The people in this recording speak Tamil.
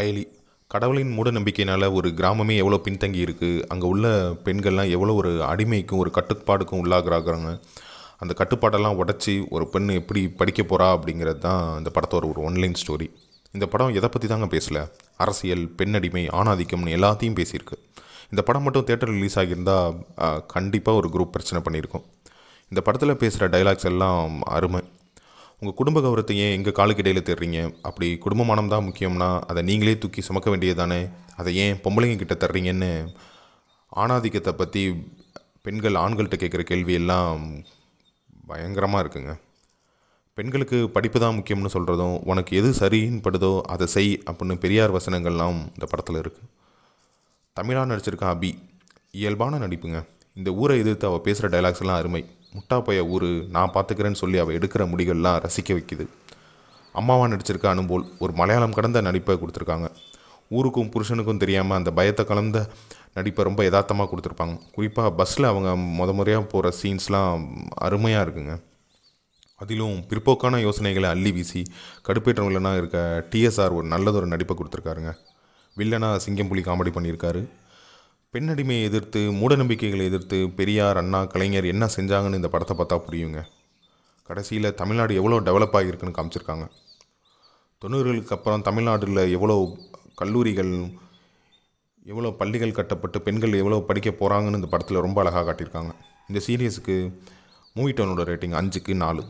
அயலி கடவுளின் மூட நம்பிக்கையினால் ஒரு கிராமமே எவ்வளோ பின்தங்கி இருக்குது அங்கே உள்ள பெண்கள்லாம் எவ்வளோ ஒரு அடிமைக்கும் ஒரு கட்டுப்பாடுக்கும் உள்ளாகிறாங்க அந்த கட்டுப்பாடெல்லாம் உடச்சி ஒரு பெண் எப்படி படிக்க போகிறா அப்படிங்கிறது தான் இந்த படத்தோட ஒரு ஒன்லைன் ஸ்டோரி இந்த படம் எதை பற்றி தாங்க பேசலை அரசியல் பெண்ணடிமை ஆணாதிக்கம்னு எல்லாத்தையும் பேசியிருக்கு இந்த படம் மட்டும் தேட்டர் ரிலீஸ் ஆகியிருந்தால் கண்டிப்பாக ஒரு குரூப் பிரச்சனை பண்ணியிருக்கோம் இந்த படத்தில் பேசுகிற டைலாக்ஸ் எல்லாம் அருமை உங்கள் குடும்ப கௌரவத்தை ஏன் எங்கள் காலுக்கிடையில் தர்றீங்க அப்படி குடும்பமானம் தான் முக்கியம்னா அதை நீங்களே தூக்கி சுமக்க வேண்டியது தானே அதை ஏன் பொம்பளைங்க கிட்ட தர்றீங்கன்னு ஆணாதிக்கத்தை பற்றி பெண்கள் ஆண்கள்கிட்ட கேட்குற கேள்வி எல்லாம் பயங்கரமாக இருக்குங்க பெண்களுக்கு படிப்பு தான் முக்கியம்னு சொல்கிறதும் உனக்கு எது சரின்னு படுதோ அதை செய் அப்படின்னு பெரியார் வசனங்கள்லாம் இந்த படத்தில் இருக்குது தமிழாக நடிச்சிருக்கா அபி இயல்பான நடிப்புங்க இந்த ஊரை எதிர்த்து அவள் பேசுகிற டைலாக்ஸ்லாம் அருமை முட்டாப்பைய ஊர் நான் பார்த்துக்கிறேன்னு சொல்லி அவள் எடுக்கிற முடிகள்லாம் ரசிக்க வைக்குது அம்மாவா நடிச்சிருக்க அனுபோல் ஒரு மலையாளம் கடந்த நடிப்பை கொடுத்துருக்காங்க ஊருக்கும் புருஷனுக்கும் தெரியாமல் அந்த பயத்தை கலந்த நடிப்பை ரொம்ப யதார்த்தமாக கொடுத்துருப்பாங்க குறிப்பாக பஸ்ஸில் அவங்க முத முறையாக போகிற சீன்ஸ்லாம் அருமையாக இருக்குங்க அதிலும் பிற்போக்கான யோசனைகளை அள்ளி வீசி கடுப்பேற்றவங்களனா இருக்க டிஎஸ்ஆர் ஒரு நல்லதொரு நடிப்பை கொடுத்துருக்காருங்க வில்லனாக சிங்கம்புலி காமெடி பண்ணியிருக்காரு பெண்ணடிமையை எதிர்த்து மூடநம்பிக்கைகளை எதிர்த்து பெரியார் அண்ணா கலைஞர் என்ன செஞ்சாங்கன்னு இந்த படத்தை பார்த்தா புரியுங்க கடைசியில் தமிழ்நாடு எவ்வளோ டெவலப் ஆகியிருக்குன்னு காமிச்சிருக்காங்க தொண்ணூறுகளுக்கு அப்புறம் தமிழ்நாட்டில் எவ்வளோ கல்லூரிகள் எவ்வளோ பள்ளிகள் கட்டப்பட்டு பெண்கள் எவ்வளோ படிக்க போகிறாங்கன்னு இந்த படத்தில் ரொம்ப அழகாக காட்டியிருக்காங்க இந்த சீரியஸுக்கு மூவி டோனோட ரேட்டிங் அஞ்சுக்கு நாலு